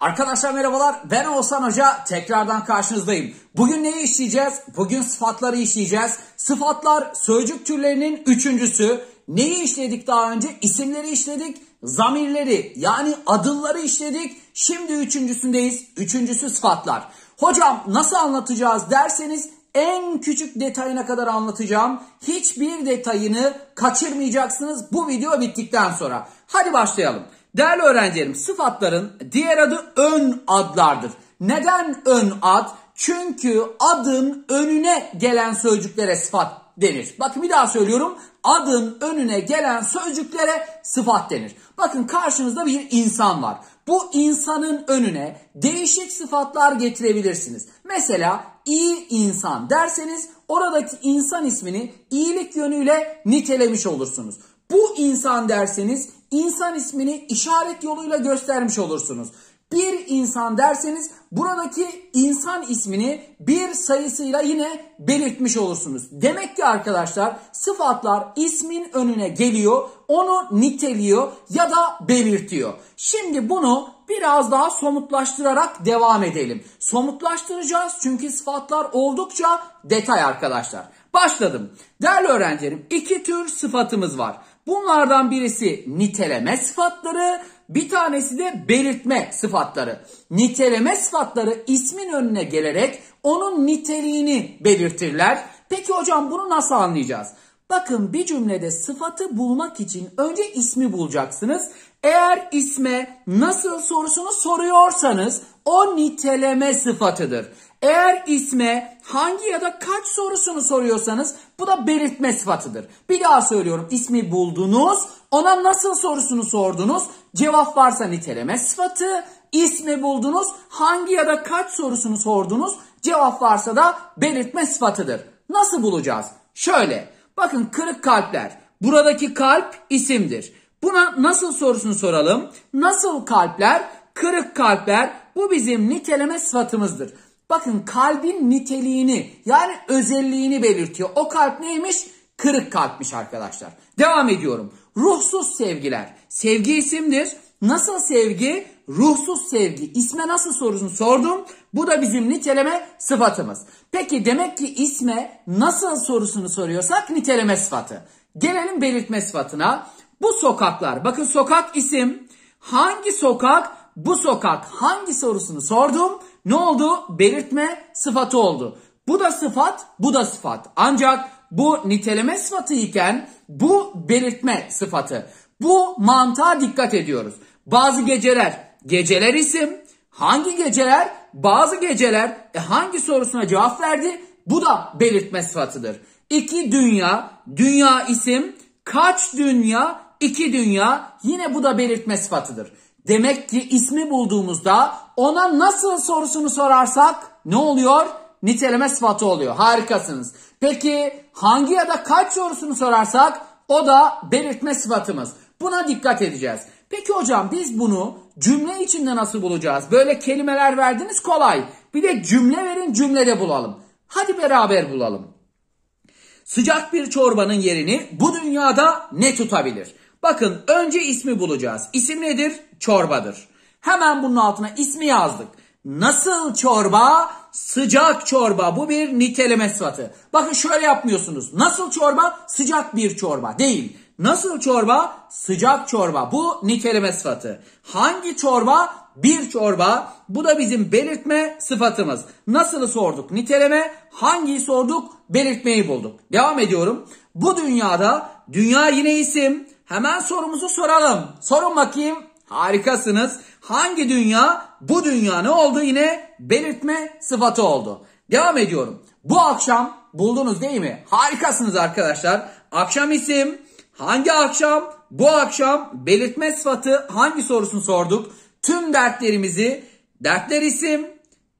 Arkadaşlar merhabalar ben Oğuzhan Hoca tekrardan karşınızdayım. Bugün neyi işleyeceğiz? Bugün sıfatları işleyeceğiz. Sıfatlar sözcük türlerinin üçüncüsü. Neyi işledik daha önce? İsimleri işledik, zamirleri yani adılları işledik. Şimdi üçüncüsündeyiz. Üçüncüsü sıfatlar. Hocam nasıl anlatacağız derseniz en küçük detayına kadar anlatacağım. Hiçbir detayını kaçırmayacaksınız bu video bittikten sonra. Hadi başlayalım. Değerli öğrencilerim sıfatların diğer adı ön adlardır. Neden ön ad? Çünkü adın önüne gelen sözcüklere sıfat denir. Bakın bir daha söylüyorum. Adın önüne gelen sözcüklere sıfat denir. Bakın karşınızda bir insan var. Bu insanın önüne değişik sıfatlar getirebilirsiniz. Mesela iyi insan derseniz oradaki insan ismini iyilik yönüyle nitelemiş olursunuz. Bu insan derseniz insan ismini işaret yoluyla göstermiş olursunuz. Bir insan derseniz buradaki insan ismini bir sayısıyla yine belirtmiş olursunuz. Demek ki arkadaşlar sıfatlar ismin önüne geliyor, onu niteliyor ya da belirtiyor. Şimdi bunu biraz daha somutlaştırarak devam edelim. Somutlaştıracağız çünkü sıfatlar oldukça detay arkadaşlar. Başladım. Değerli öğrencilerim iki tür sıfatımız var. Bunlardan birisi niteleme sıfatları, bir tanesi de belirtme sıfatları. Niteleme sıfatları ismin önüne gelerek onun niteliğini belirtirler. Peki hocam bunu nasıl anlayacağız? Bakın bir cümlede sıfatı bulmak için önce ismi bulacaksınız. Eğer isme nasıl sorusunu soruyorsanız o niteleme sıfatıdır. Eğer isme hangi ya da kaç sorusunu soruyorsanız bu da belirtme sıfatıdır. Bir daha söylüyorum ismi buldunuz ona nasıl sorusunu sordunuz cevap varsa niteleme sıfatı ismi buldunuz hangi ya da kaç sorusunu sordunuz cevap varsa da belirtme sıfatıdır. Nasıl bulacağız? Şöyle bakın kırık kalpler buradaki kalp isimdir. Buna nasıl sorusunu soralım. Nasıl kalpler? Kırık kalpler bu bizim niteleme sıfatımızdır. Bakın kalbin niteliğini yani özelliğini belirtiyor. O kalp neymiş? Kırık kalpmiş arkadaşlar. Devam ediyorum. Ruhsuz sevgiler. Sevgi isimdir. Nasıl sevgi? Ruhsuz sevgi. İsme nasıl sorusunu sordum. Bu da bizim niteleme sıfatımız. Peki demek ki isme nasıl sorusunu soruyorsak niteleme sıfatı. Gelelim belirtme sıfatına. Bu sokaklar. Bakın sokak isim. Hangi sokak? Bu sokak. Hangi sorusunu sordum? Ne oldu? Belirtme sıfatı oldu. Bu da sıfat, bu da sıfat. Ancak bu niteleme sıfatı iken bu belirtme sıfatı. Bu mantığa dikkat ediyoruz. Bazı geceler, geceler isim. Hangi geceler? Bazı geceler e hangi sorusuna cevap verdi? Bu da belirtme sıfatıdır. İki dünya, dünya isim. Kaç dünya? İki dünya. Yine bu da belirtme sıfatıdır. Demek ki ismi bulduğumuzda ona nasıl sorusunu sorarsak ne oluyor? Niteleme sıfatı oluyor. Harikasınız. Peki hangi ya da kaç sorusunu sorarsak o da belirtme sıfatımız. Buna dikkat edeceğiz. Peki hocam biz bunu cümle içinde nasıl bulacağız? Böyle kelimeler verdiniz kolay. Bir de cümle verin cümlede bulalım. Hadi beraber bulalım. Sıcak bir çorbanın yerini bu dünyada ne tutabilir? Bakın önce ismi bulacağız. İsim nedir? Çorbadır. Hemen bunun altına ismi yazdık. Nasıl çorba? Sıcak çorba. Bu bir niteleme sıfatı. Bakın şöyle yapmıyorsunuz. Nasıl çorba? Sıcak bir çorba. Değil. Nasıl çorba? Sıcak çorba. Bu niteleme sıfatı. Hangi çorba? Bir çorba. Bu da bizim belirtme sıfatımız. Nasılı sorduk? Niteleme. Hangiyi sorduk? Belirtmeyi bulduk. Devam ediyorum. Bu dünyada dünya yine isim. Hemen sorumuzu soralım. Sorun bakayım. Harikasınız. Hangi dünya? Bu dünya ne oldu? Yine belirtme sıfatı oldu. Devam ediyorum. Bu akşam buldunuz değil mi? Harikasınız arkadaşlar. Akşam isim. Hangi akşam? Bu akşam belirtme sıfatı hangi sorusunu sorduk? Tüm dertlerimizi dertler isim.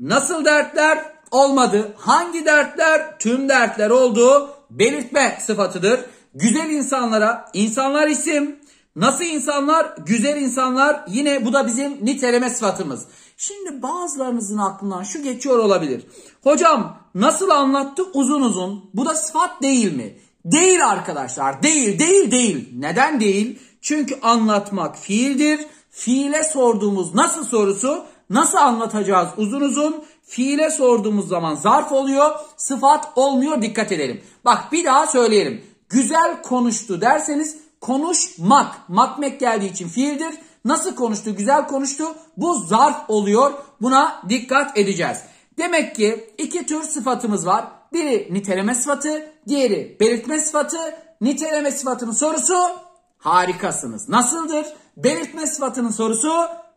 Nasıl dertler? Olmadı. Hangi dertler? Tüm dertler oldu. Belirtme sıfatıdır. Güzel insanlara insanlar isim. Nasıl insanlar? Güzel insanlar. Yine bu da bizim niteleme sıfatımız. Şimdi bazılarınızın aklından şu geçiyor olabilir. Hocam nasıl anlattı? Uzun uzun. Bu da sıfat değil mi? Değil arkadaşlar. Değil, değil, değil. Neden değil? Çünkü anlatmak fiildir. Fiile sorduğumuz nasıl sorusu nasıl anlatacağız uzun uzun? Fiile sorduğumuz zaman zarf oluyor, sıfat olmuyor dikkat edelim. Bak bir daha söyleyelim. Güzel konuştu derseniz konuşmak. Makmek geldiği için fiildir. Nasıl konuştu? Güzel konuştu. Bu zarf oluyor. Buna dikkat edeceğiz. Demek ki iki tür sıfatımız var. Biri niteleme sıfatı, diğeri belirtme sıfatı. Niteleme sıfatının sorusu harikasınız. Nasıldır? Belirtme sıfatının sorusu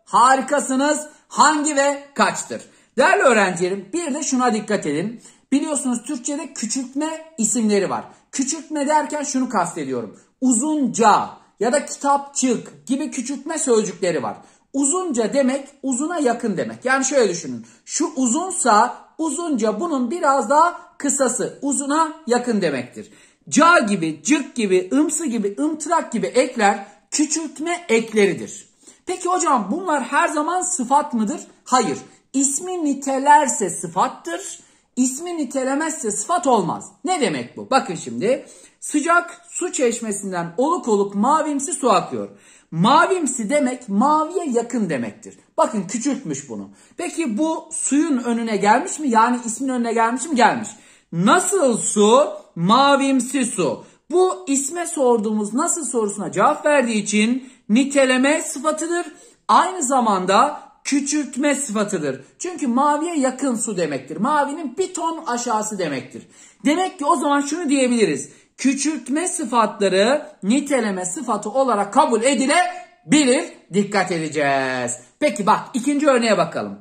harikasınız. Hangi ve kaçtır? Değerli öğrencilerim bir de şuna dikkat edin. Biliyorsunuz Türkçe'de küçültme isimleri var. Küçültme derken şunu kastediyorum. Uzunca ya da kitapçık gibi küçültme sözcükleri var. Uzunca demek uzuna yakın demek. Yani şöyle düşünün. Şu uzunsa uzunca bunun biraz daha kısası uzuna yakın demektir. Ca gibi, cık gibi, ımsı gibi, ımtırak gibi ekler küçültme ekleridir. Peki hocam bunlar her zaman sıfat mıdır? Hayır. İsmi nitelerse sıfattır ismi nitelemezse sıfat olmaz. Ne demek bu? Bakın şimdi sıcak su çeşmesinden oluk oluk mavimsi su akıyor. Mavimsi demek maviye yakın demektir. Bakın küçültmüş bunu. Peki bu suyun önüne gelmiş mi? Yani ismin önüne gelmiş mi? Gelmiş. Nasıl su? Mavimsi su. Bu isme sorduğumuz nasıl sorusuna cevap verdiği için niteleme sıfatıdır. Aynı zamanda küçültme sıfatıdır. Çünkü maviye yakın su demektir. Mavinin bir ton aşağısı demektir. Demek ki o zaman şunu diyebiliriz. Küçültme sıfatları niteleme sıfatı olarak kabul edilebilir. Dikkat edeceğiz. Peki bak ikinci örneğe bakalım.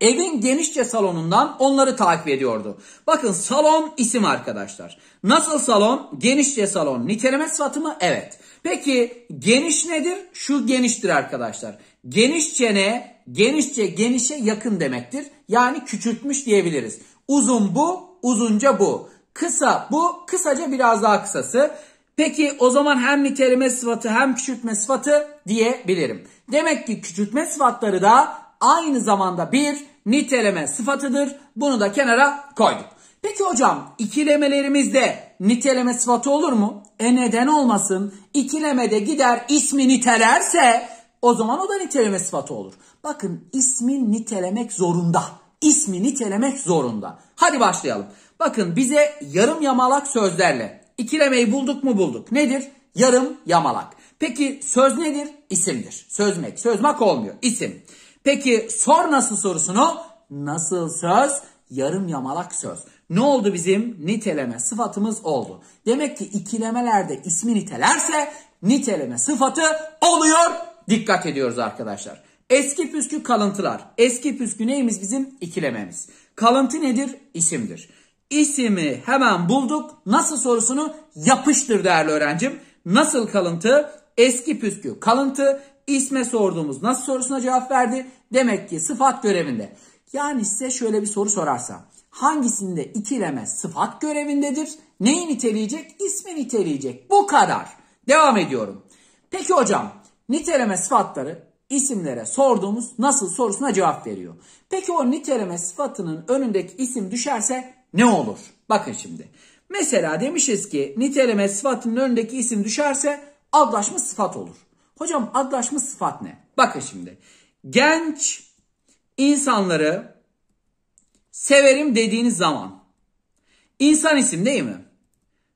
Evin genişçe salonundan onları takip ediyordu. Bakın salon isim arkadaşlar. Nasıl salon? Genişçe salon. Niteleme sıfatı mı? Evet. Peki geniş nedir? Şu geniştir arkadaşlar. Geniş çene, genişçe genişe yakın demektir. Yani küçültmüş diyebiliriz. Uzun bu, uzunca bu. Kısa bu, kısaca biraz daha kısası. Peki o zaman hem niteleme sıfatı hem küçültme sıfatı diyebilirim. Demek ki küçültme sıfatları da aynı zamanda bir niteleme sıfatıdır. Bunu da kenara koyduk. Peki hocam ikilemelerimizde niteleme sıfatı olur mu? E neden olmasın? İkilemede gider ismi nitelerse o zaman o da niteleme sıfatı olur. Bakın ismi nitelemek zorunda. İsmi nitelemek zorunda. Hadi başlayalım. Bakın bize yarım yamalak sözlerle ikilemeyi bulduk mu bulduk. Nedir? Yarım yamalak. Peki söz nedir? İsimdir. Sözmek, sözmak olmuyor. İsim. Peki sor nasıl sorusunu? Nasıl söz? Yarım yamalak söz. Ne oldu bizim? Niteleme sıfatımız oldu. Demek ki ikilemelerde ismi nitelerse niteleme sıfatı oluyor dikkat ediyoruz arkadaşlar. Eski püskü kalıntılar. Eski püskü neyimiz bizim? İkilememiz. Kalıntı nedir? İsimdir. İsimi hemen bulduk. Nasıl sorusunu yapıştır değerli öğrencim. Nasıl kalıntı? Eski püskü kalıntı. İsme sorduğumuz nasıl sorusuna cevap verdi? Demek ki sıfat görevinde. Yani size şöyle bir soru sorarsa. Hangisinde ikileme sıfat görevindedir? Neyi niteleyecek? İsmi niteleyecek. Bu kadar. Devam ediyorum. Peki hocam niteleme sıfatları isimlere sorduğumuz nasıl sorusuna cevap veriyor. Peki o niteleme sıfatının önündeki isim düşerse ne olur? Bakın şimdi. Mesela demişiz ki niteleme sıfatının önündeki isim düşerse adlaşmış sıfat olur. Hocam adlaşmış sıfat ne? Bakın şimdi. Genç insanları severim dediğiniz zaman insan isim değil mi?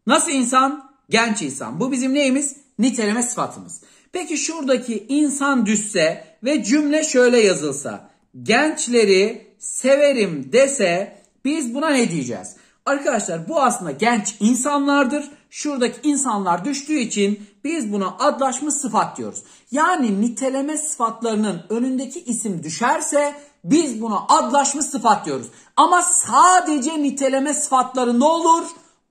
Nasıl insan? Genç insan. Bu bizim neyimiz? Niteleme sıfatımız. Peki şuradaki insan düşse ve cümle şöyle yazılsa. Gençleri severim dese biz buna ne diyeceğiz? Arkadaşlar bu aslında genç insanlardır. Şuradaki insanlar düştüğü için biz buna adlaşmış sıfat diyoruz. Yani niteleme sıfatlarının önündeki isim düşerse biz buna adlaşmış sıfat diyoruz. Ama sadece niteleme sıfatları ne olur?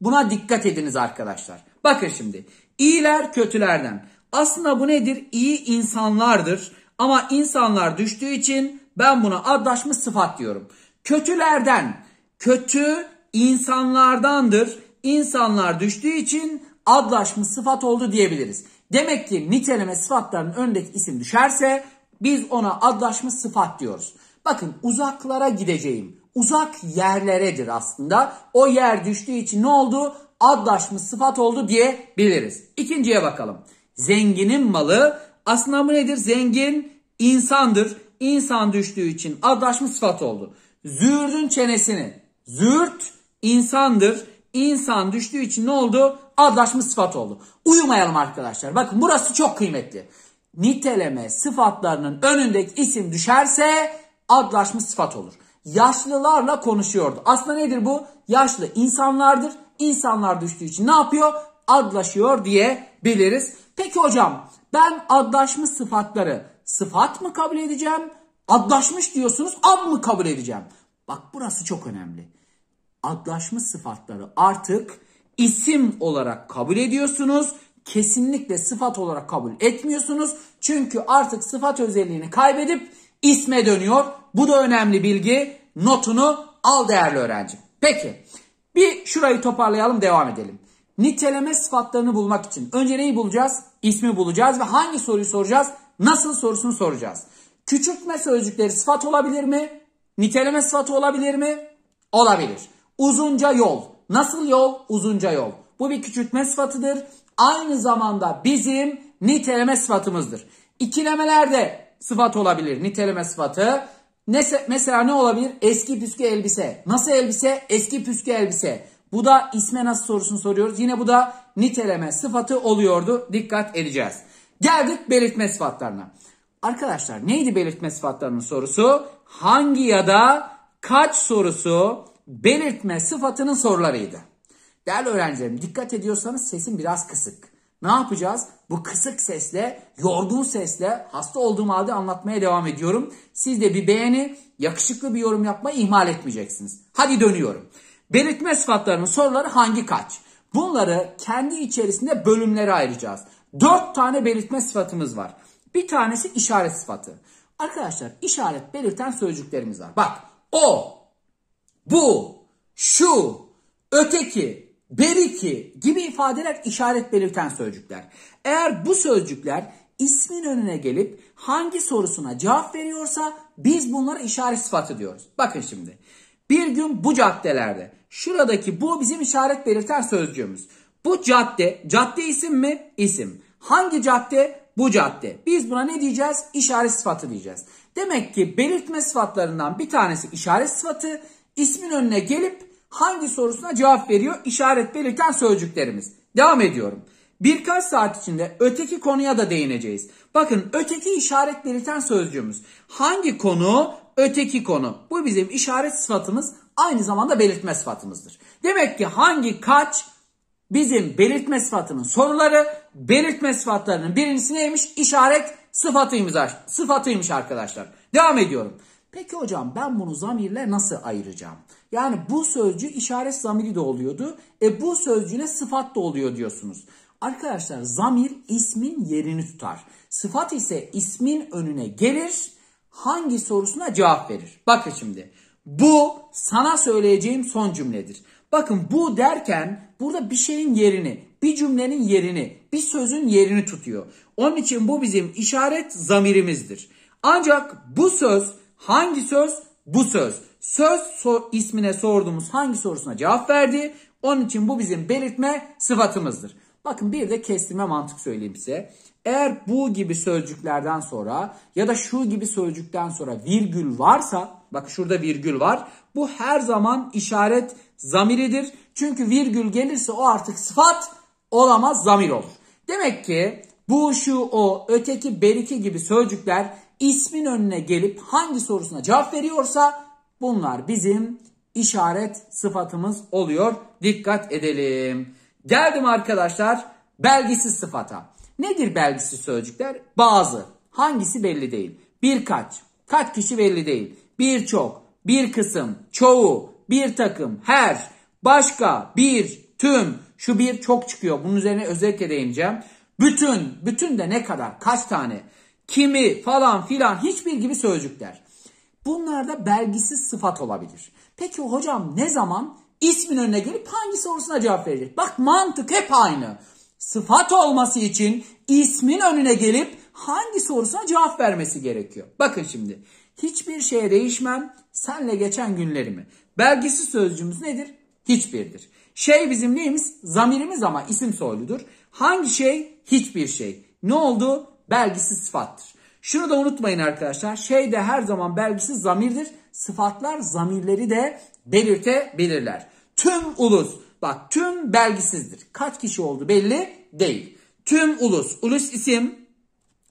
Buna dikkat ediniz arkadaşlar. Bakın şimdi iyiler kötülerden. Aslında bu nedir? İyi insanlardır. Ama insanlar düştüğü için ben buna adlaşmış sıfat diyorum. Kötülerden, kötü insanlardandır. İnsanlar düştüğü için adlaşmış sıfat oldu diyebiliriz. Demek ki niteleme sıfatların öndeki isim düşerse biz ona adlaşmış sıfat diyoruz. Bakın uzaklara gideceğim. Uzak yerleredir aslında. O yer düştüğü için ne oldu? Adlaşmış sıfat oldu diyebiliriz. İkinciye bakalım. Zenginin malı aslında amı nedir? Zengin insandır. İnsan düştüğü için adlaşma sıfat oldu. Zürdün çenesini. zürt insandır. İnsan düştüğü için ne oldu? Adlaşma sıfat oldu. Uyumayalım arkadaşlar. Bakın burası çok kıymetli. Niteleme sıfatlarının önündeki isim düşerse adlaşma sıfat olur. Yaşlılarla konuşuyordu. Aslında nedir bu? Yaşlı insanlardır. İnsanlar düştüğü için ne yapıyor? Adlaşıyor diye biliriz. Peki hocam ben adlaşmış sıfatları sıfat mı kabul edeceğim? Adlaşmış diyorsunuz ad mı kabul edeceğim? Bak burası çok önemli. Adlaşmış sıfatları artık isim olarak kabul ediyorsunuz. Kesinlikle sıfat olarak kabul etmiyorsunuz. Çünkü artık sıfat özelliğini kaybedip isme dönüyor. Bu da önemli bilgi. Notunu al değerli öğrencim. Peki bir şurayı toparlayalım devam edelim niteleme sıfatlarını bulmak için. Önce neyi bulacağız? İsmi bulacağız ve hangi soruyu soracağız? Nasıl sorusunu soracağız. Küçültme sözcükleri sıfat olabilir mi? Niteleme sıfatı olabilir mi? Olabilir. Uzunca yol. Nasıl yol? Uzunca yol. Bu bir küçültme sıfatıdır. Aynı zamanda bizim niteleme sıfatımızdır. İkilemeler sıfat olabilir. Niteleme sıfatı. mesela ne olabilir? Eski püskü elbise. Nasıl elbise? Eski püskü elbise. Bu da isme nasıl sorusunu soruyoruz. Yine bu da niteleme sıfatı oluyordu. Dikkat edeceğiz. Geldik belirtme sıfatlarına. Arkadaşlar neydi belirtme sıfatlarının sorusu? Hangi ya da kaç sorusu belirtme sıfatının sorularıydı. Değerli öğrencilerim dikkat ediyorsanız sesim biraz kısık. Ne yapacağız? Bu kısık sesle, yorgun sesle hasta olduğum halde anlatmaya devam ediyorum. Siz de bir beğeni, yakışıklı bir yorum yapmayı ihmal etmeyeceksiniz. Hadi dönüyorum. Belirtme sıfatlarının soruları hangi kaç? Bunları kendi içerisinde bölümlere ayıracağız. Dört tane belirtme sıfatımız var. Bir tanesi işaret sıfatı. Arkadaşlar işaret belirten sözcüklerimiz var. Bak o, bu, şu, öteki, beriki gibi ifadeler işaret belirten sözcükler. Eğer bu sözcükler ismin önüne gelip hangi sorusuna cevap veriyorsa biz bunlara işaret sıfatı diyoruz. Bakın şimdi bir gün bu caddelerde Şuradaki bu bizim işaret belirten sözcüğümüz. Bu cadde, cadde isim mi? İsim. Hangi cadde? Bu cadde. Biz buna ne diyeceğiz? İşaret sıfatı diyeceğiz. Demek ki belirtme sıfatlarından bir tanesi işaret sıfatı. İsmin önüne gelip hangi sorusuna cevap veriyor? İşaret belirten sözcüklerimiz. Devam ediyorum. Birkaç saat içinde öteki konuya da değineceğiz. Bakın öteki işaret belirten sözcüğümüz. Hangi konu? Öteki konu. Bu bizim işaret sıfatımız aynı zamanda belirtme sıfatımızdır. Demek ki hangi kaç bizim belirtme sıfatının soruları belirtme sıfatlarının birincisi neymiş? İşaret sıfatıymış, sıfatıymış arkadaşlar. Devam ediyorum. Peki hocam ben bunu zamirle nasıl ayıracağım? Yani bu sözcü işaret zamiri de oluyordu. E bu sözcüne sıfat da oluyor diyorsunuz. Arkadaşlar zamir ismin yerini tutar. Sıfat ise ismin önüne gelir. Hangi sorusuna cevap verir? Bakın şimdi. Bu sana söyleyeceğim son cümledir. Bakın bu derken burada bir şeyin yerini, bir cümlenin yerini, bir sözün yerini tutuyor. Onun için bu bizim işaret zamirimizdir. Ancak bu söz hangi söz? Bu söz. Söz so ismine sorduğumuz hangi sorusuna cevap verdi? Onun için bu bizim belirtme sıfatımızdır. Bakın bir de kestirme mantık söyleyeyim size. Eğer bu gibi sözcüklerden sonra ya da şu gibi sözcükten sonra virgül varsa Bak şurada virgül var. Bu her zaman işaret zamiridir. Çünkü virgül gelirse o artık sıfat olamaz zamir olur. Demek ki bu, şu, o, öteki, beriki gibi sözcükler ismin önüne gelip hangi sorusuna cevap veriyorsa bunlar bizim işaret sıfatımız oluyor. Dikkat edelim. Geldim arkadaşlar belgisiz sıfata. Nedir belgisiz sözcükler? Bazı. Hangisi belli değil. Birkaç. Kaç kişi belli değil birçok, bir kısım, çoğu, bir takım, her, başka, bir, tüm. Şu bir çok çıkıyor. Bunun üzerine özellikle değineceğim. Bütün, bütün de ne kadar, kaç tane, kimi falan filan hiçbir gibi sözcükler. Bunlar da belgisiz sıfat olabilir. Peki hocam ne zaman ismin önüne gelip hangi sorusuna cevap verecek? Bak mantık hep aynı. Sıfat olması için ismin önüne gelip hangi sorusuna cevap vermesi gerekiyor? Bakın şimdi Hiçbir şeye değişmem senle geçen günlerimi. Belgisi sözcüğümüz nedir? Hiçbirdir. Şey bizim neyimiz? Zamirimiz ama isim soyludur. Hangi şey? Hiçbir şey. Ne oldu? Belgisi sıfattır. Şunu da unutmayın arkadaşlar. Şey de her zaman belgisi zamirdir. Sıfatlar zamirleri de belirte belirler. Tüm ulus. Bak tüm belgisizdir. Kaç kişi oldu belli değil. Tüm ulus. Ulus isim.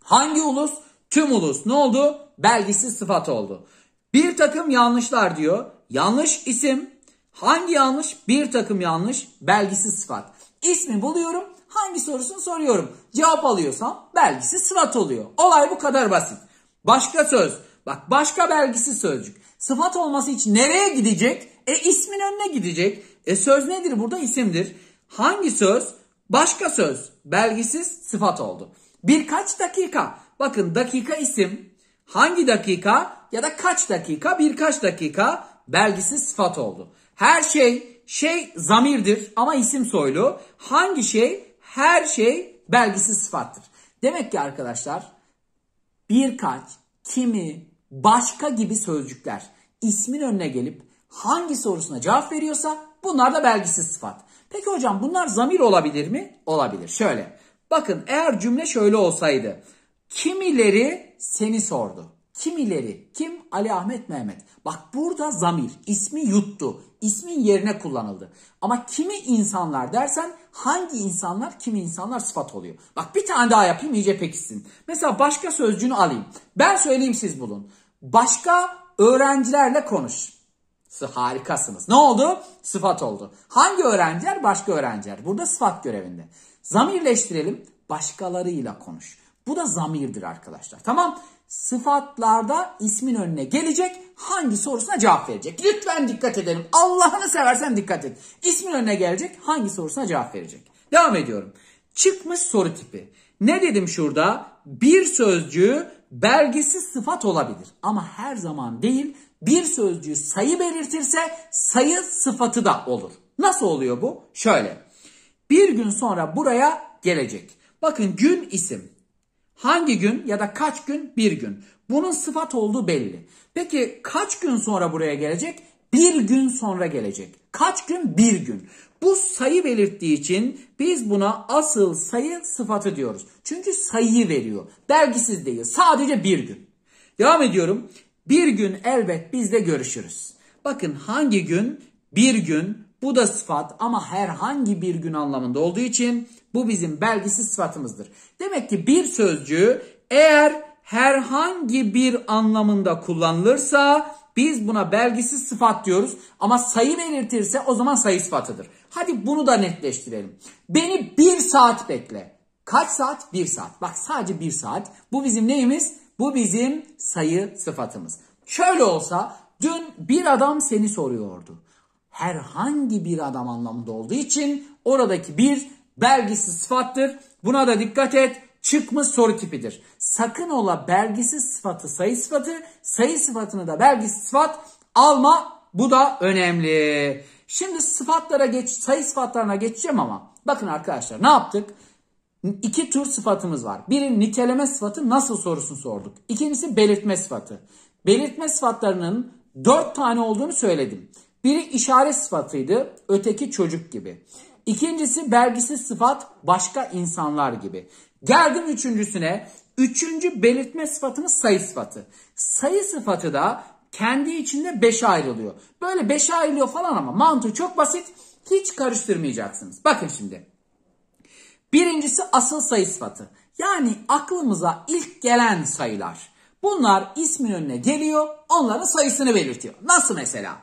Hangi ulus? Tüm ulus. Ne oldu? belgisiz sıfat oldu. Bir takım yanlışlar diyor. Yanlış isim. Hangi yanlış? Bir takım yanlış. Belgisiz sıfat. İsmi buluyorum. Hangi sorusunu soruyorum. Cevap alıyorsam belgisiz sıfat oluyor. Olay bu kadar basit. Başka söz. Bak başka belgisiz sözcük. Sıfat olması için nereye gidecek? E ismin önüne gidecek. E söz nedir burada? isimdir. Hangi söz? Başka söz. Belgisiz sıfat oldu. Birkaç dakika. Bakın dakika isim, Hangi dakika ya da kaç dakika birkaç dakika belgisi sıfat oldu. Her şey şey zamirdir ama isim soylu. Hangi şey her şey belgisi sıfattır. Demek ki arkadaşlar birkaç, kimi, başka gibi sözcükler ismin önüne gelip hangi sorusuna cevap veriyorsa bunlar da belgisiz sıfat. Peki hocam bunlar zamir olabilir mi? Olabilir. Şöyle bakın eğer cümle şöyle olsaydı. Kimileri seni sordu. Kimileri? Kim? Ali Ahmet Mehmet. Bak burada zamir. ismi yuttu. İsmin yerine kullanıldı. Ama kimi insanlar dersen hangi insanlar kimi insanlar sıfat oluyor. Bak bir tane daha yapayım iyice pekisin. Mesela başka sözcüğünü alayım. Ben söyleyeyim siz bulun. Başka öğrencilerle konuş. Harikasınız. Ne oldu? Sıfat oldu. Hangi öğrenciler? Başka öğrenciler. Burada sıfat görevinde. Zamirleştirelim. Başkalarıyla konuş. Bu da zamirdir arkadaşlar. Tamam. Sıfatlarda ismin önüne gelecek. Hangi sorusuna cevap verecek? Lütfen dikkat edelim. Allah'ını seversen dikkat et. İsmin önüne gelecek. Hangi sorusuna cevap verecek? Devam ediyorum. Çıkmış soru tipi. Ne dedim şurada? Bir sözcüğü belgesiz sıfat olabilir. Ama her zaman değil. Bir sözcüğü sayı belirtirse sayı sıfatı da olur. Nasıl oluyor bu? Şöyle. Bir gün sonra buraya gelecek. Bakın gün isim. Hangi gün ya da kaç gün? Bir gün. Bunun sıfat olduğu belli. Peki kaç gün sonra buraya gelecek? Bir gün sonra gelecek. Kaç gün? Bir gün. Bu sayı belirttiği için biz buna asıl sayı sıfatı diyoruz. Çünkü sayıyı veriyor. Belgisiz değil. Sadece bir gün. Devam ediyorum. Bir gün elbet bizde görüşürüz. Bakın hangi gün? Bir gün. Bu da sıfat ama herhangi bir gün anlamında olduğu için bu bizim belgisiz sıfatımızdır. Demek ki bir sözcüğü eğer herhangi bir anlamında kullanılırsa biz buna belgisiz sıfat diyoruz ama sayı belirtirse o zaman sayı sıfatıdır. Hadi bunu da netleştirelim. Beni bir saat bekle. Kaç saat? Bir saat. Bak sadece bir saat. Bu bizim neyimiz? Bu bizim sayı sıfatımız. Şöyle olsa dün bir adam seni soruyordu. Herhangi bir adam anlamında olduğu için oradaki bir Belgisi sıfattır. Buna da dikkat et. Çıkmış soru tipidir. Sakın ola belgisi sıfatı sayı sıfatı, sayı sıfatını da belgisi sıfat alma. Bu da önemli. Şimdi sıfatlara geç, sayı sıfatlarına geçeceğim ama bakın arkadaşlar ne yaptık? İki tür sıfatımız var. Biri niteleme sıfatı nasıl sorusunu sorduk. İkincisi belirtme sıfatı. Belirtme sıfatlarının dört tane olduğunu söyledim. Biri işaret sıfatıydı, öteki çocuk gibi. İkincisi belgisiz sıfat başka insanlar gibi. Geldim üçüncüsüne. Üçüncü belirtme sıfatımız sayı sıfatı. Sayı sıfatı da kendi içinde beşe ayrılıyor. Böyle beşe ayrılıyor falan ama mantığı çok basit. Hiç karıştırmayacaksınız. Bakın şimdi. Birincisi asıl sayı sıfatı. Yani aklımıza ilk gelen sayılar. Bunlar ismin önüne geliyor, onların sayısını belirtiyor. Nasıl mesela?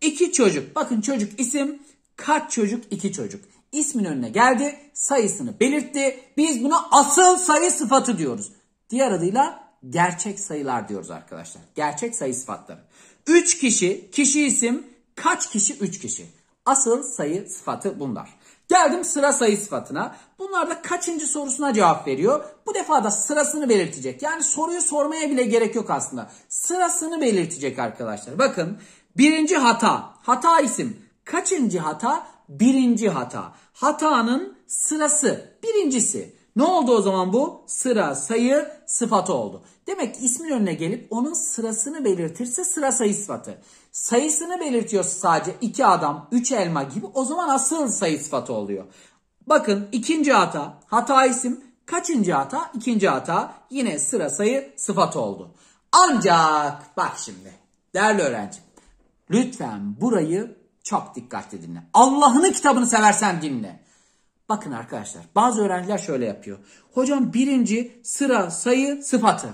İki çocuk, bakın çocuk isim, Kaç çocuk? İki çocuk. İsmin önüne geldi, sayısını belirtti. Biz buna asıl sayı sıfatı diyoruz. Diğer adıyla gerçek sayılar diyoruz arkadaşlar. Gerçek sayı sıfatları. Üç kişi, kişi isim, kaç kişi? Üç kişi. Asıl sayı sıfatı bunlar. Geldim sıra sayı sıfatına. Bunlar da kaçıncı sorusuna cevap veriyor. Bu defa da sırasını belirtecek. Yani soruyu sormaya bile gerek yok aslında. Sırasını belirtecek arkadaşlar. Bakın birinci hata. Hata isim. Kaçıncı hata? Birinci hata. Hatanın sırası. Birincisi. Ne oldu o zaman bu? Sıra, sayı, sıfatı oldu. Demek ki ismin önüne gelip onun sırasını belirtirse sıra sayı sıfatı. Sayısını belirtiyorsa sadece iki adam, üç elma gibi o zaman asıl sayı sıfatı oluyor. Bakın ikinci hata, hata isim. Kaçıncı hata? İkinci hata yine sıra sayı sıfatı oldu. Ancak bak şimdi değerli öğrencim lütfen burayı çok dikkatli dinle. Allah'ın kitabını seversen dinle. Bakın arkadaşlar bazı öğrenciler şöyle yapıyor. Hocam birinci sıra sayı sıfatı.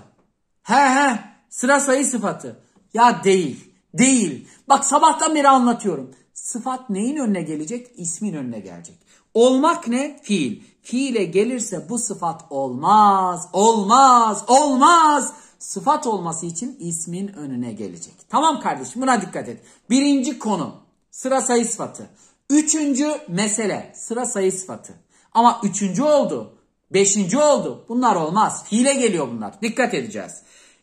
He he sıra sayı sıfatı. Ya değil değil. Bak sabahtan beri anlatıyorum. Sıfat neyin önüne gelecek? İsmin önüne gelecek. Olmak ne? Fiil. Fiile gelirse bu sıfat olmaz, olmaz, olmaz. Sıfat olması için ismin önüne gelecek. Tamam kardeşim buna dikkat et. Birinci konu sıra sayı sıfatı. Üçüncü mesele sıra sayı sıfatı. Ama üçüncü oldu, beşinci oldu. Bunlar olmaz. Fiile geliyor bunlar. Dikkat edeceğiz.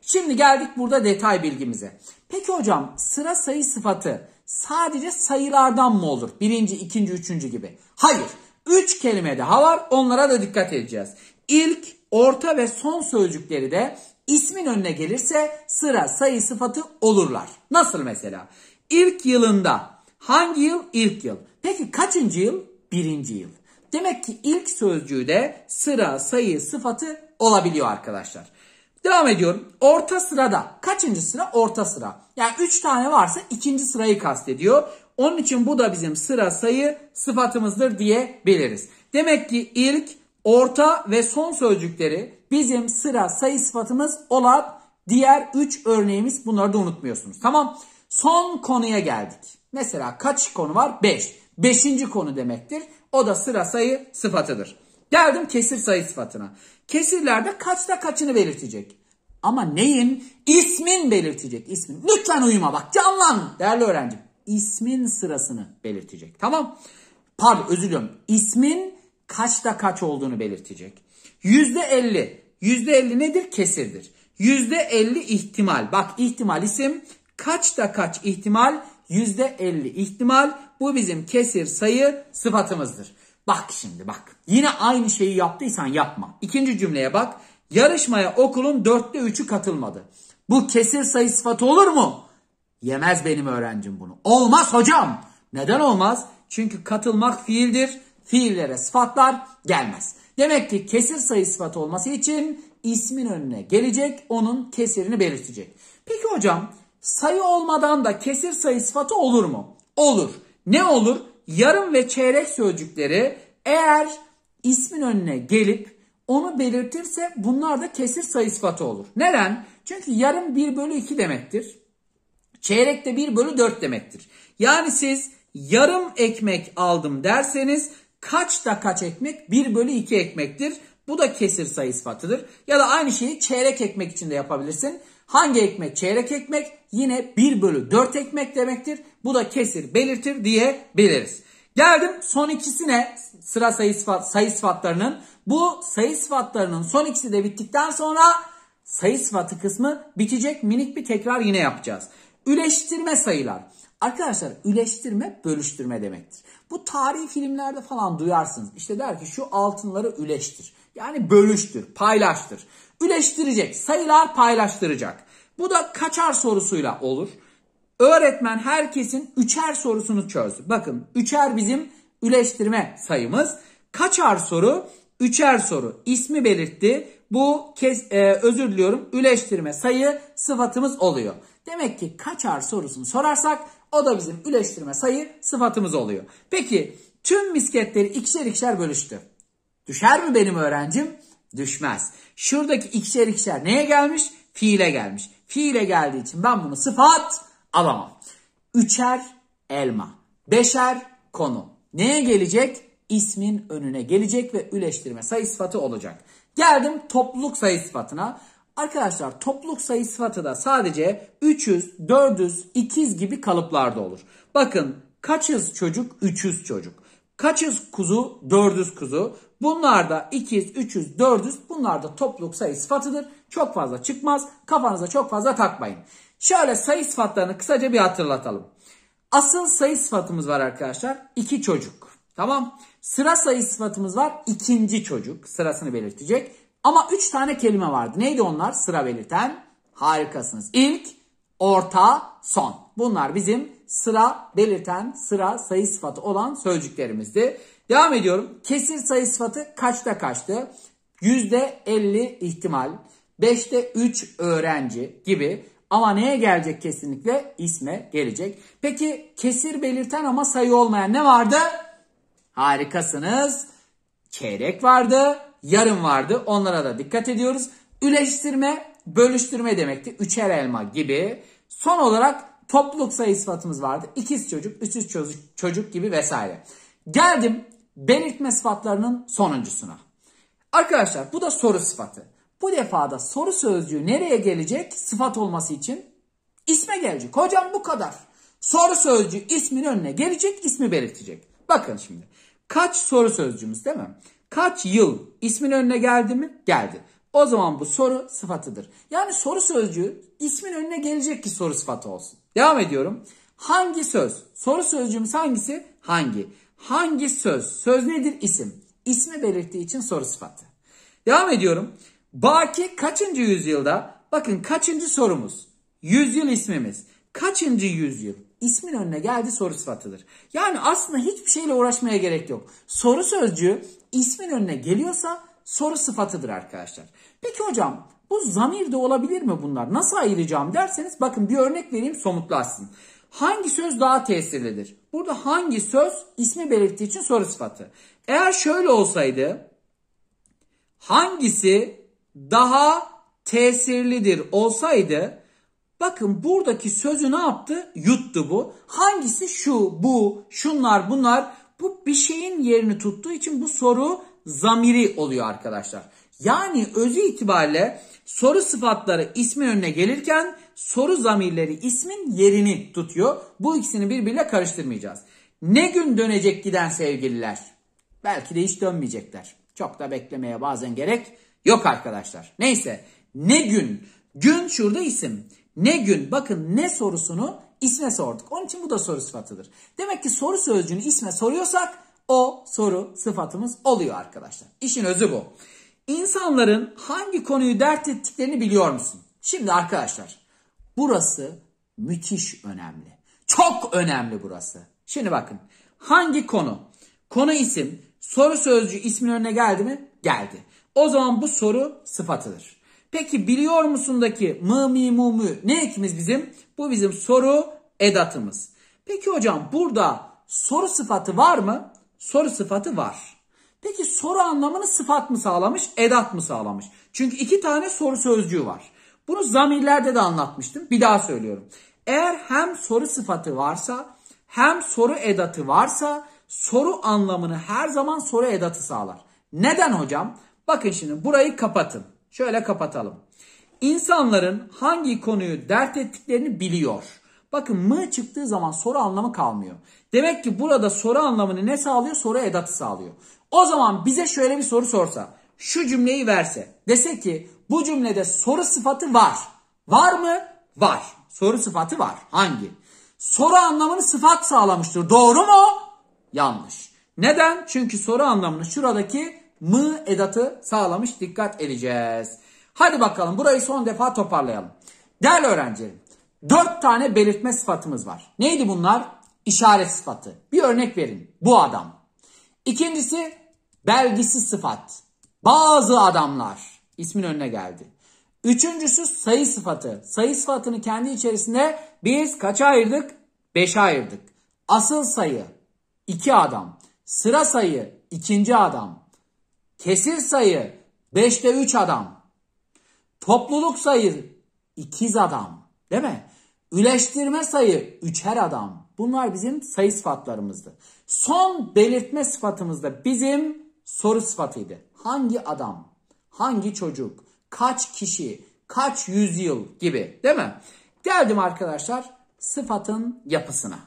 Şimdi geldik burada detay bilgimize. Peki hocam sıra sayı sıfatı sadece sayılardan mı olur? Birinci, ikinci, üçüncü gibi. Hayır. Üç kelime daha var. Onlara da dikkat edeceğiz. İlk, orta ve son sözcükleri de ismin önüne gelirse sıra sayı sıfatı olurlar. Nasıl mesela? İlk yılında Hangi yıl? İlk yıl. Peki kaçıncı yıl? Birinci yıl. Demek ki ilk sözcüğü de sıra, sayı, sıfatı olabiliyor arkadaşlar. Devam ediyorum. Orta sırada. Kaçıncı sıra? Orta sıra. Yani 3 tane varsa ikinci sırayı kastediyor. Onun için bu da bizim sıra, sayı, sıfatımızdır diyebiliriz. Demek ki ilk, orta ve son sözcükleri bizim sıra, sayı sıfatımız olan diğer 3 örneğimiz. Bunları da unutmuyorsunuz. Tamam. Son konuya geldik. Mesela kaç konu var? 5. Beş. Beşinci konu demektir. O da sıra sayı sıfatıdır. Geldim kesir sayı sıfatına. Kesirlerde kaçta kaçını belirtecek. Ama neyin? İsmin belirtecek. İsmin. Lütfen uyuma bak canlan değerli öğrencim. İsmin sırasını belirtecek. Tamam. Pardon özür diliyorum. İsmin kaçta kaç olduğunu belirtecek. Yüzde elli. Yüzde elli nedir? Kesirdir. Yüzde elli ihtimal. Bak ihtimal isim. Kaçta kaç ihtimal? %50 ihtimal bu bizim kesir sayı sıfatımızdır. Bak şimdi bak. Yine aynı şeyi yaptıysan yapma. İkinci cümleye bak. Yarışmaya okulun dörtte üçü katılmadı. Bu kesir sayı sıfatı olur mu? Yemez benim öğrencim bunu. Olmaz hocam. Neden olmaz? Çünkü katılmak fiildir. Fiillere sıfatlar gelmez. Demek ki kesir sayı sıfatı olması için ismin önüne gelecek, onun kesirini belirtecek. Peki hocam Sayı olmadan da kesir sayı sıfatı olur mu? Olur. Ne olur? Yarım ve çeyrek sözcükleri eğer ismin önüne gelip onu belirtirse bunlar da kesir sayı sıfatı olur. Neden? Çünkü yarım 1 bölü 2 demektir. Çeyrek de 1 bölü 4 demektir. Yani siz yarım ekmek aldım derseniz kaç da kaç ekmek? 1 bölü 2 ekmektir. Bu da kesir sayı sıfatıdır. Ya da aynı şeyi çeyrek ekmek için de yapabilirsin. Hangi ekmek? Çeyrek ekmek yine 1 bölü 4 ekmek demektir. Bu da kesir belirtir diyebiliriz. Geldim son ikisine sıra sayı, sıfat, sayı sıfatlarının. Bu sayı sıfatlarının son ikisi de bittikten sonra sayı sıfatı kısmı bitecek. Minik bir tekrar yine yapacağız. Üleştirme sayılar. Arkadaşlar üleştirme bölüştürme demektir. Bu tarihi filmlerde falan duyarsınız. İşte der ki şu altınları üleştir. Yani bölüştür, paylaştır. Üleştirecek. Sayılar paylaştıracak. Bu da kaçar sorusuyla olur. Öğretmen herkesin üçer sorusunu çözdü. Bakın üçer bizim üleştirme sayımız. Kaçar soru? Üçer soru. İsmi belirtti. Bu kes, e, özür diliyorum üleştirme sayı sıfatımız oluyor. Demek ki kaçar sorusunu sorarsak o da bizim üleştirme sayı sıfatımız oluyor. Peki tüm misketleri ikişer ikişer bölüştü. Düşer mi benim öğrencim? düşmez. Şuradaki ikişer ikişer neye gelmiş? Fiile gelmiş. Fiile geldiği için ben bunu sıfat alamam. Üçer elma. Beşer konu. Neye gelecek? İsmin önüne gelecek ve üleştirme sayı sıfatı olacak. Geldim topluluk sayı sıfatına. Arkadaşlar topluluk sayı sıfatı da sadece 300, 400, ikiz gibi kalıplarda olur. Bakın kaçız çocuk? 300 çocuk. Kaçız kuzu? 400 kuzu. Bunlar da 200, 300, 400 bunlar da topluluk sayı sıfatıdır. Çok fazla çıkmaz. Kafanıza çok fazla takmayın. Şöyle sayı sıfatlarını kısaca bir hatırlatalım. Asıl sayı sıfatımız var arkadaşlar. 2 çocuk. Tamam. Sıra sayı sıfatımız var. ikinci çocuk. Sırasını belirtecek. Ama üç tane kelime vardı. Neydi onlar? Sıra belirten. Harikasınız. İlk, orta, son. Bunlar bizim sıra belirten, sıra sayı sıfatı olan sözcüklerimizdi. Devam ediyorum. Kesir sayı sıfatı kaçta kaçtı? %50 ihtimal, 5'te 3 öğrenci gibi ama neye gelecek kesinlikle? İsme gelecek. Peki kesir belirten ama sayı olmayan ne vardı? Harikasınız. Çeyrek vardı, yarım vardı. Onlara da dikkat ediyoruz. Üleştirme, bölüştürme demekti. Üçer elma gibi. Son olarak topluluk sayı sıfatımız vardı. İkiz çocuk, üçüz çocuk, çocuk gibi vesaire. Geldim belirtme sıfatlarının sonuncusuna. Arkadaşlar bu da soru sıfatı. Bu defada soru sözcüğü nereye gelecek sıfat olması için? İsme gelecek. Hocam bu kadar. Soru sözcüğü ismin önüne gelecek, ismi belirtecek. Bakın şimdi. Kaç soru sözcüğümüz değil mi? Kaç yıl ismin önüne geldi mi? Geldi. O zaman bu soru sıfatıdır. Yani soru sözcüğü ismin önüne gelecek ki soru sıfatı olsun. Devam ediyorum. Hangi söz? Soru sözcüğümüz hangisi? Hangi? Hangi söz? Söz nedir? İsim. İsmi belirttiği için soru sıfatı. Devam ediyorum. Baki kaçıncı yüzyılda? Bakın kaçıncı sorumuz? Yüzyıl ismimiz. Kaçıncı yüzyıl? İsmin önüne geldi soru sıfatıdır. Yani aslında hiçbir şeyle uğraşmaya gerek yok. Soru sözcüğü ismin önüne geliyorsa soru sıfatıdır arkadaşlar. Peki hocam bu zamir de olabilir mi bunlar? Nasıl ayıracağım derseniz bakın bir örnek vereyim somutlaşsın. Hangi söz daha tesirlidir? Burada hangi söz ismi belirttiği için soru sıfatı. Eğer şöyle olsaydı hangisi daha tesirlidir olsaydı bakın buradaki sözü ne yaptı? Yuttu bu. Hangisi şu, bu, şunlar, bunlar bu bir şeyin yerini tuttuğu için bu soru zamiri oluyor arkadaşlar. Yani özü itibariyle soru sıfatları ismin önüne gelirken soru zamirleri ismin yerini tutuyor. Bu ikisini birbiriyle karıştırmayacağız. Ne gün dönecek giden sevgililer? Belki de hiç dönmeyecekler. Çok da beklemeye bazen gerek yok arkadaşlar. Neyse ne gün? Gün şurada isim. Ne gün? Bakın ne sorusunu isme sorduk. Onun için bu da soru sıfatıdır. Demek ki soru sözcüğünü isme soruyorsak o soru sıfatımız oluyor arkadaşlar. İşin özü bu. İnsanların hangi konuyu dert ettiklerini biliyor musun? Şimdi arkadaşlar burası müthiş önemli. Çok önemli burası. Şimdi bakın hangi konu? Konu isim, soru sözcüğü ismin önüne geldi mi? Geldi. O zaman bu soru sıfatıdır. Peki biliyor musundaki mı mi mu mu ne ikimiz bizim? Bu bizim soru edatımız. Peki hocam burada soru sıfatı var mı? Soru sıfatı var. Peki soru anlamını sıfat mı sağlamış, edat mı sağlamış? Çünkü iki tane soru sözcüğü var. Bunu zamirlerde de anlatmıştım. Bir daha söylüyorum. Eğer hem soru sıfatı varsa hem soru edatı varsa soru anlamını her zaman soru edatı sağlar. Neden hocam? Bakın şimdi burayı kapatın. Şöyle kapatalım. İnsanların hangi konuyu dert ettiklerini biliyor. Bakın mı çıktığı zaman soru anlamı kalmıyor. Demek ki burada soru anlamını ne sağlıyor? Soru edatı sağlıyor. O zaman bize şöyle bir soru sorsa. Şu cümleyi verse. Dese ki bu cümlede soru sıfatı var. Var mı? Var. Soru sıfatı var. Hangi? Soru anlamını sıfat sağlamıştır. Doğru mu? Yanlış. Neden? Çünkü soru anlamını şuradaki mı edatı sağlamış. Dikkat edeceğiz. Hadi bakalım burayı son defa toparlayalım. Değerli öğrencilerim Dört tane belirtme sıfatımız var. Neydi bunlar? İşaret sıfatı. Bir örnek verin. Bu adam. İkincisi belgisiz sıfat. Bazı adamlar. ismin önüne geldi. Üçüncüsü sayı sıfatı. Sayı sıfatını kendi içerisinde biz kaça ayırdık? Beşe ayırdık. Asıl sayı iki adam. Sıra sayı ikinci adam. Kesir sayı beşte üç adam. Topluluk sayı ikiz adam. Değil mi? Üleştirme sayı üçer adam. Bunlar bizim sayı sıfatlarımızdı. Son belirtme sıfatımız da bizim soru sıfatıydı. Hangi adam? Hangi çocuk? Kaç kişi? Kaç yüzyıl gibi değil mi? Geldim arkadaşlar sıfatın yapısına.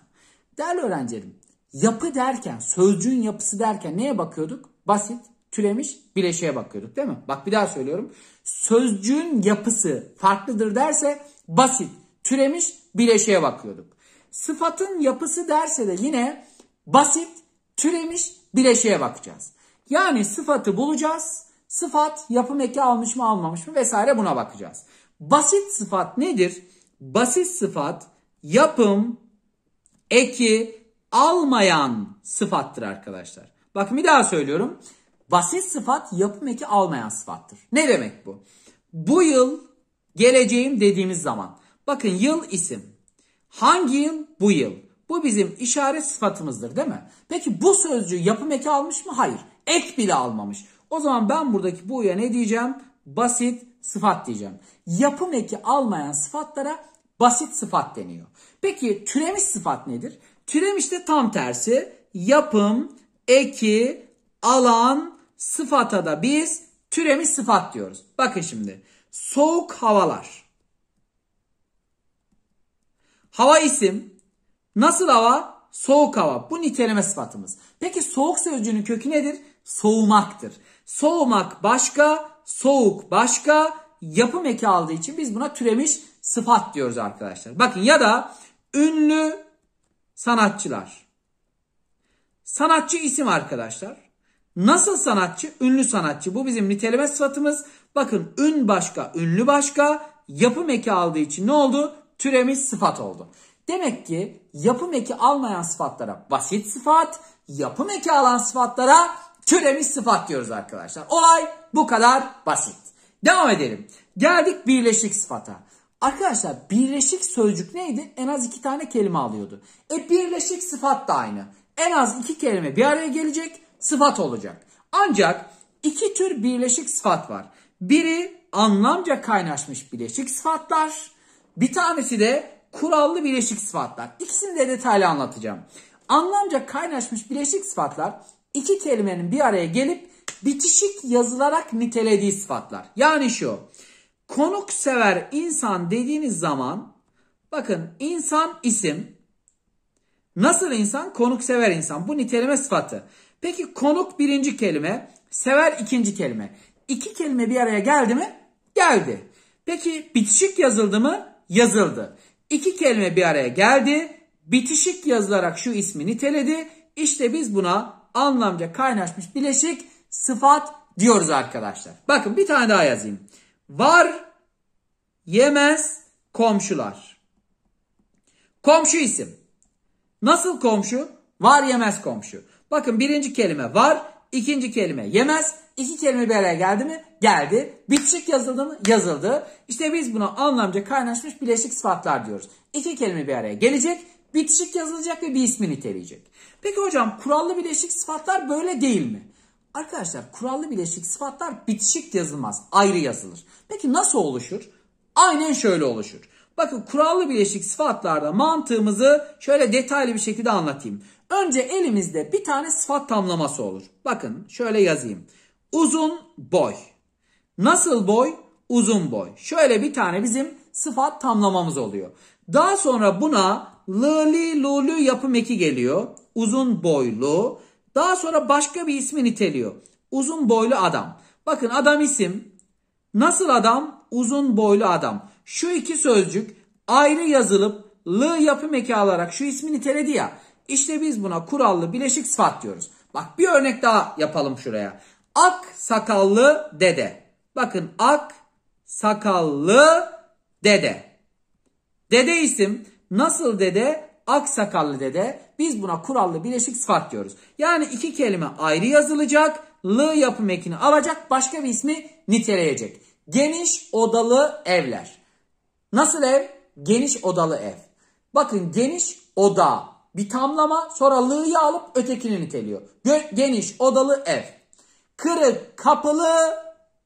Değerli öğrencilerim yapı derken sözcüğün yapısı derken neye bakıyorduk? Basit türemiş bileşeye bakıyorduk değil mi? Bak bir daha söylüyorum. Sözcüğün yapısı farklıdır derse Basit. Türemiş bileşeye bakıyorduk. Sıfatın yapısı derse de yine basit, türemiş bileşeye bakacağız. Yani sıfatı bulacağız. Sıfat yapım eki almış mı almamış mı vesaire buna bakacağız. Basit sıfat nedir? Basit sıfat yapım eki almayan sıfattır arkadaşlar. Bakın bir daha söylüyorum. Basit sıfat yapım eki almayan sıfattır. Ne demek bu? Bu yıl geleceğim dediğimiz zaman. Bakın yıl isim. Hangi yıl? Bu yıl. Bu bizim işaret sıfatımızdır değil mi? Peki bu sözcüğü yapım eki almış mı? Hayır. Ek bile almamış. O zaman ben buradaki bu'ya ne diyeceğim? Basit sıfat diyeceğim. Yapım eki almayan sıfatlara basit sıfat deniyor. Peki türemiş sıfat nedir? Türemiş de tam tersi yapım eki alan sıfata da biz Türemiş sıfat diyoruz. Bakın şimdi. Soğuk havalar. Hava isim. Nasıl hava? Soğuk hava. Bu niteleme sıfatımız. Peki soğuk sözcüğünün kökü nedir? Soğumaktır. Soğumak başka, soğuk başka, yapım eki aldığı için biz buna türemiş sıfat diyoruz arkadaşlar. Bakın ya da ünlü sanatçılar. Sanatçı isim arkadaşlar. Nasıl sanatçı? Ünlü sanatçı. Bu bizim niteleme sıfatımız. Bakın ün başka, ünlü başka. Yapım eki aldığı için ne oldu? Türemiş sıfat oldu. Demek ki yapım eki almayan sıfatlara basit sıfat, yapım eki alan sıfatlara türemiş sıfat diyoruz arkadaşlar. Olay bu kadar basit. Devam edelim. Geldik birleşik sıfata. Arkadaşlar birleşik sözcük neydi? En az iki tane kelime alıyordu. E birleşik sıfat da aynı. En az iki kelime bir araya gelecek sıfat olacak. Ancak iki tür birleşik sıfat var. Biri anlamca kaynaşmış birleşik sıfatlar. Bir tanesi de kurallı birleşik sıfatlar. İkisini de detaylı anlatacağım. Anlamca kaynaşmış birleşik sıfatlar iki kelimenin bir araya gelip bitişik yazılarak nitelediği sıfatlar. Yani şu. Konuksever insan dediğiniz zaman bakın insan isim. Nasıl insan? Konuksever insan. Bu niteleme sıfatı. Peki konuk birinci kelime, sever ikinci kelime. İki kelime bir araya geldi mi? Geldi. Peki bitişik yazıldı mı? Yazıldı. İki kelime bir araya geldi. Bitişik yazılarak şu ismi niteledi. İşte biz buna anlamca kaynaşmış bileşik sıfat diyoruz arkadaşlar. Bakın bir tane daha yazayım. Var yemez komşular. Komşu isim. Nasıl komşu? Var yemez komşu. Bakın birinci kelime var, ikinci kelime yemez. İki kelime bir araya geldi mi? Geldi. Bitişik yazıldı mı? Yazıldı. İşte biz buna anlamca kaynaşmış bileşik sıfatlar diyoruz. İki kelime bir araya gelecek, bitişik yazılacak ve bir ismi niteleyecek. Peki hocam kurallı bileşik sıfatlar böyle değil mi? Arkadaşlar kurallı bileşik sıfatlar bitişik yazılmaz, ayrı yazılır. Peki nasıl oluşur? Aynen şöyle oluşur. Bakın kurallı bileşik sıfatlarda mantığımızı şöyle detaylı bir şekilde anlatayım. Önce elimizde bir tane sıfat tamlaması olur. Bakın şöyle yazayım. Uzun boy. Nasıl boy? Uzun boy. Şöyle bir tane bizim sıfat tamlamamız oluyor. Daha sonra buna lıli lulu yapım eki geliyor. Uzun boylu. Daha sonra başka bir ismi niteliyor. Uzun boylu adam. Bakın adam isim. Nasıl adam? Uzun boylu adam. Şu iki sözcük ayrı yazılıp lı yapım eki alarak şu ismi niteledi ya. İşte biz buna kurallı bileşik sıfat diyoruz. Bak bir örnek daha yapalım şuraya. Ak sakallı dede. Bakın ak sakallı dede. Dede isim nasıl dede? Ak sakallı dede. Biz buna kurallı bileşik sıfat diyoruz. Yani iki kelime ayrı yazılacak. lı yapım ekini alacak. Başka bir ismi niteleyecek. Geniş odalı evler. Nasıl ev? Geniş odalı ev. Bakın geniş oda bir tamlama sonra lığ'yı alıp ötekini niteliyor. geniş odalı ev. Kırık kapılı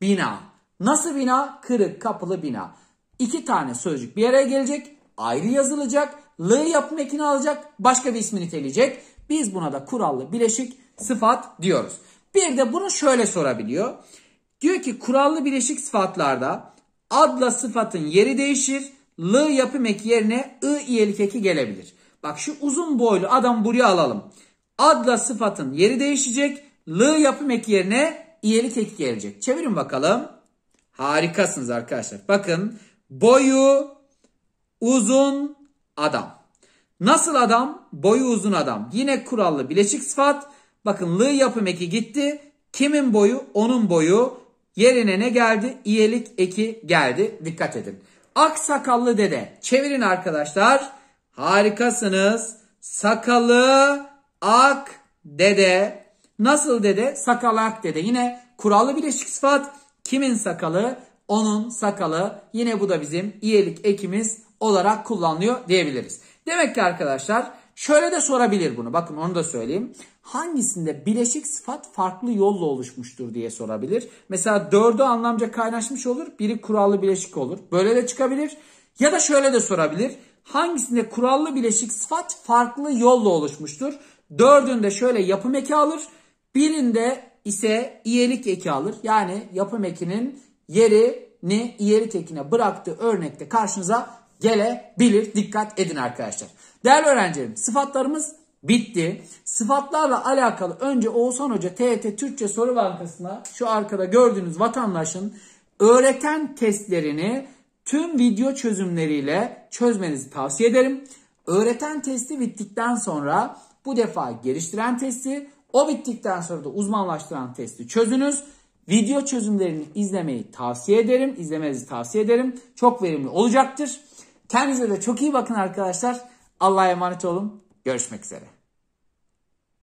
bina. Nasıl bina? Kırık kapılı bina. İki tane sözcük bir araya gelecek. Ayrı yazılacak. lığı yapım ekini alacak. Başka bir ismi niteleyecek. Biz buna da kurallı bileşik sıfat diyoruz. Bir de bunu şöyle sorabiliyor. Diyor ki kurallı bileşik sıfatlarda adla sıfatın yeri değişir. L yapım ek yerine I iyelik eki gelebilir. Bak şu uzun boylu adam buraya alalım. Adla sıfatın yeri değişecek. L yapım ek yerine iyelik eki gelecek. Çevirin bakalım. Harikasınız arkadaşlar. Bakın boyu uzun adam. Nasıl adam? Boyu uzun adam. Yine kurallı bileşik sıfat. Bakın L yapım eki gitti. Kimin boyu? Onun boyu. Yerine ne geldi? İyelik eki geldi. Dikkat edin. Ak sakallı dede. Çevirin arkadaşlar. Harikasınız. Sakalı ak dede. Nasıl dede? ak dede. Yine kurallı birleşik sıfat. Kimin sakalı? Onun sakalı. Yine bu da bizim iyelik ekimiz olarak kullanılıyor diyebiliriz. Demek ki arkadaşlar şöyle de sorabilir bunu. Bakın onu da söyleyeyim hangisinde bileşik sıfat farklı yolla oluşmuştur diye sorabilir. Mesela dördü anlamca kaynaşmış olur. Biri kurallı bileşik olur. Böyle de çıkabilir. Ya da şöyle de sorabilir. Hangisinde kurallı bileşik sıfat farklı yolla oluşmuştur? Dördünde şöyle yapım eki alır. Birinde ise iyelik eki alır. Yani yapım ekinin yerini iyelik ekine bıraktığı örnekte karşınıza gelebilir. Dikkat edin arkadaşlar. Değerli öğrencilerim sıfatlarımız Bitti. Sıfatlarla alakalı önce Oğuzhan Hoca TET Türkçe Soru Bankası'na şu arkada gördüğünüz vatandaşın öğreten testlerini tüm video çözümleriyle çözmenizi tavsiye ederim. Öğreten testi bittikten sonra bu defa geliştiren testi, o bittikten sonra da uzmanlaştıran testi çözünüz. Video çözümlerini izlemeyi tavsiye ederim. İzlemenizi tavsiye ederim. Çok verimli olacaktır. Kendinize de çok iyi bakın arkadaşlar. Allah'a emanet olun. Görüşmek üzere.